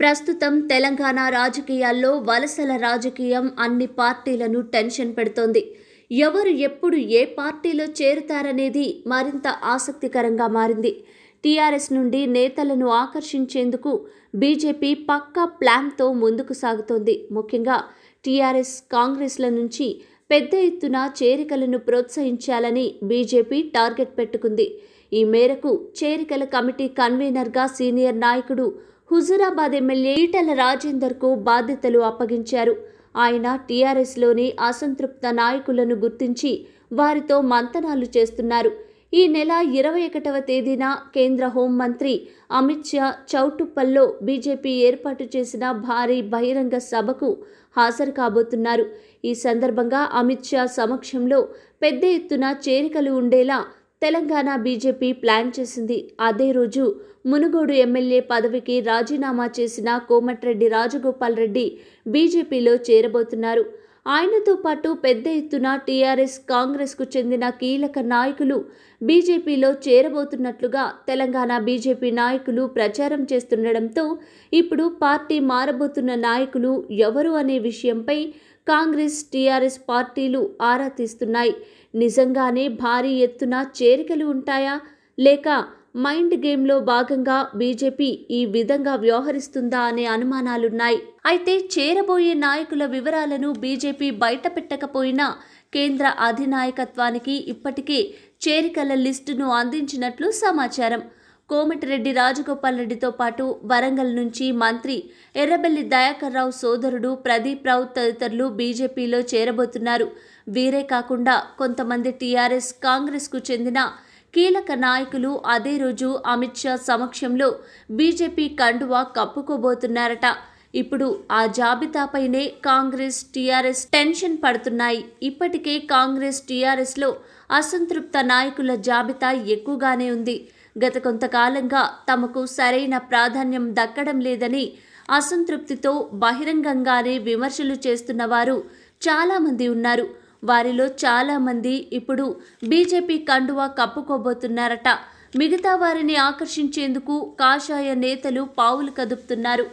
ప్రస్తుతం తెలంగాణ రాజకీయాల్లో వలసల రాజకీయం అన్ని పార్టీలను టెన్షన్ పెడుతోంది ఎవరు ఎప్పుడు ఏ పార్టీలో చేరుతారనేది మరింత ఆసక్తికరంగా మారింది టీఆర్ఎస్ నుండి నేతలను ఆకర్షించేందుకు బీజేపీ పక్కా ప్లాన్తో ముందుకు సాగుతోంది ముఖ్యంగా టీఆర్ఎస్ కాంగ్రెస్ల నుంచి పెద్ద ఎత్తున చేరికలను ప్రోత్సహించాలని బీజేపీ టార్గెట్ పెట్టుకుంది ఈ మేరకు చేరికల కమిటీ కన్వీనర్గా సీనియర్ నాయకుడు హుజూరాబాద్ ఎమ్మెల్యే ఈటల రాజేందర్కు బాధ్యతలు అప్పగించారు ఆయన టీఆర్ఎస్లోని అసంతృప్త నాయకులను గుర్తించి వారితో మంతనాలు చేస్తున్నారు ఈ నెల ఇరవై ఒకటవ తేదీన కేంద్ర హోంమంత్రి అమిత్ షా చౌటుప్పల్లో బీజేపీ ఏర్పాటు చేసిన భారీ బహిరంగ సభకు హాజరు కాబోతున్నారు ఈ సందర్భంగా అమిత్ షా సమక్షంలో పెద్ద ఎత్తున చేరికలు ఉండేలా తెలంగాణ బీజేపీ ప్లాన్ చేసింది అదే రోజు మునుగోడు ఎమ్మెల్యే పదవికి రాజీనామా చేసిన కోమటిరెడ్డి రాజగోపాల్ రెడ్డి బీజేపీలో చేరబోతున్నారు ఆయనతో పాటు పెద్ద ఎత్తున టీఆర్ఎస్ కాంగ్రెస్కు చెందిన కీలక నాయకులు బీజేపీలో చేరబోతున్నట్లుగా తెలంగాణ బీజేపీ నాయకులు ప్రచారం చేస్తుండడంతో ఇప్పుడు పార్టీ మారబోతున్న నాయకులు ఎవరు అనే విషయంపై కాంగ్రెస్ టీఆర్ఎస్ పార్టీలు ఆరా తీస్తున్నాయి నిజంగానే భారీ ఎత్తున చేరికలు ఉంటాయా లేక మైండ్ గేమ్లో భాగంగా బీజేపీ ఈ విధంగా వ్యవహరిస్తుందా అనే అనుమానాలున్నాయి అయితే చేరబోయే నాయకుల వివరాలను బీజేపీ బయటపెట్టకపోయినా కేంద్ర అధినాయకత్వానికి ఇప్పటికే చేరికల లిస్టును అందించినట్లు సమాచారం కోమటిరెడ్డి రాజగోపాల్ రెడ్డితో పాటు వరంగల్ నుంచి మంత్రి ఎర్రబెల్లి దయాకర్ రావు సోదరుడు ప్రదీప్ రావు తదితరులు బీజేపీలో చేరబోతున్నారు వీరే కాకుండా కొంతమంది టీఆర్ఎస్ కాంగ్రెస్కు చెందిన కీలక నాయకులు అదే రోజు అమిత్ షా సమక్షంలో బీజేపీ కండువా కప్పుకోబోతున్నారట ఇప్పుడు ఆ జాబితాపైనే కాంగ్రెస్ టీఆర్ఎస్ టెన్షన్ పడుతున్నాయి ఇప్పటికే కాంగ్రెస్ టీఆర్ఎస్లో అసంతృప్త నాయకుల జాబితా ఎక్కువగానే ఉంది గత కొంతకాలంగా తమకు సరైన ప్రాధాన్యం దక్కడం లేదని అసంతృప్తితో బహిరంగంగానే విమర్శలు చేస్తున్న వారు చాలామంది ఉన్నారు వారిలో చాలామంది ఇప్పుడు బీజేపీ కండువా కప్పుకోబోతున్నారట మిగతా వారిని ఆకర్షించేందుకు కాషాయ నేతలు పావులు కదుపుతున్నారు